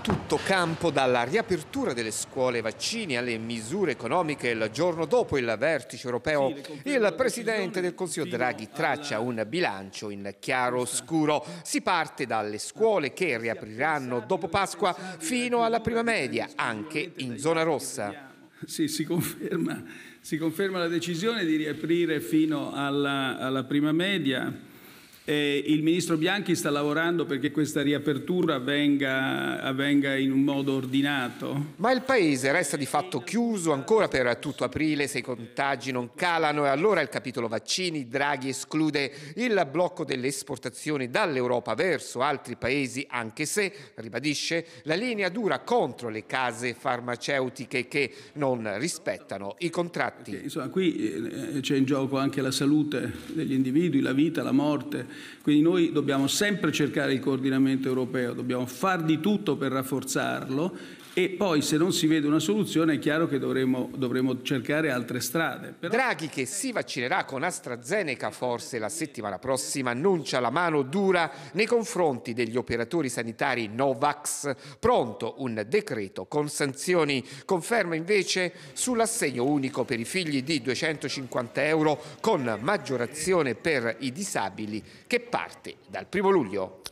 tutto campo, dalla riapertura delle scuole vaccini alle misure economiche il giorno dopo il vertice europeo, il Presidente del Consiglio Draghi traccia un bilancio in chiaro scuro. Si parte dalle scuole che riapriranno dopo Pasqua fino alla prima media, anche in zona rossa. Sì, si conferma, si conferma la decisione di riaprire fino alla, alla prima media eh, il ministro Bianchi sta lavorando perché questa riapertura avvenga, avvenga, in un modo ordinato. Ma il paese resta di fatto chiuso ancora per tutto aprile se i contagi non calano e allora il capitolo vaccini Draghi esclude il blocco delle esportazioni dall'Europa verso altri paesi anche se, ribadisce, la linea dura contro le case farmaceutiche che non rispettano i contratti. Perché, insomma, qui eh, c'è in gioco anche la salute degli individui, la vita, la morte quindi noi dobbiamo sempre cercare il coordinamento europeo, dobbiamo far di tutto per rafforzarlo e poi se non si vede una soluzione è chiaro che dovremo, dovremo cercare altre strade. Però... Draghi che si vaccinerà con AstraZeneca forse la settimana prossima annuncia la mano dura nei confronti degli operatori sanitari Novax, pronto un decreto con sanzioni, conferma invece sull'assegno unico per i figli di 250 euro con maggiorazione per i disabili che parte dal 1 luglio